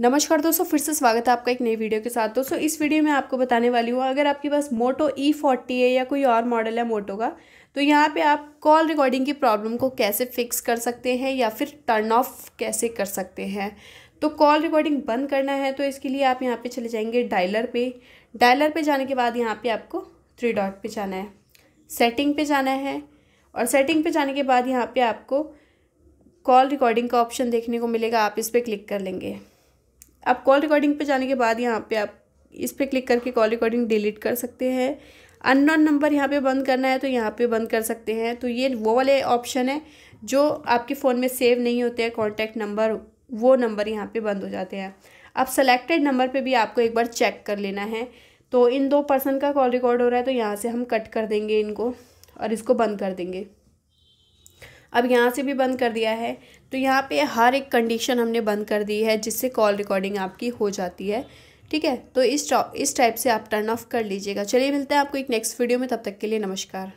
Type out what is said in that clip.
नमस्कार दोस्तों फिर से स्वागत है आपका एक नई वीडियो के साथ दोस्तों इस वीडियो में आपको बताने वाली हूँ अगर आपके पास मोटो ई फोर्टी है या कोई और मॉडल है मोटो का तो यहाँ पे आप कॉल रिकॉर्डिंग की प्रॉब्लम को कैसे फिक्स कर सकते हैं या फिर टर्न ऑफ कैसे कर सकते हैं तो कॉल रिकॉर्डिंग बंद करना है तो इसके लिए आप यहाँ पर चले जाएंगे डायलर पर डायलर पर जाने के बाद यहाँ पर आपको थ्री डॉट पर जाना है सेटिंग पर जाना है और सेटिंग पर जाने के बाद यहाँ पर आपको कॉल रिकॉर्डिंग का ऑप्शन देखने को मिलेगा आप इस पर क्लिक कर लेंगे आप कॉल रिकॉर्डिंग पे जाने के बाद यहाँ पे आप इस पर क्लिक करके कॉल रिकॉर्डिंग डिलीट कर सकते हैं अननोन नंबर यहाँ पे बंद करना है तो यहाँ पे बंद कर सकते हैं तो ये वो वाले ऑप्शन है जो आपके फ़ोन में सेव नहीं होते हैं कॉन्टैक्ट नंबर वो नंबर यहाँ पे बंद हो जाते हैं अब सेलेक्टेड नंबर पे भी आपको एक बार चेक कर लेना है तो इन दो पर्सन का कॉल रिकॉर्ड हो रहा है तो यहाँ से हम कट कर देंगे इनको और इसको बंद कर देंगे अब यहाँ से भी बंद कर दिया है तो यहाँ पे हर एक कंडीशन हमने बंद कर दी है जिससे कॉल रिकॉर्डिंग आपकी हो जाती है ठीक है तो इस इस टाइप से आप टर्न ऑफ कर लीजिएगा चलिए मिलते हैं आपको एक नेक्स्ट वीडियो में तब तक के लिए नमस्कार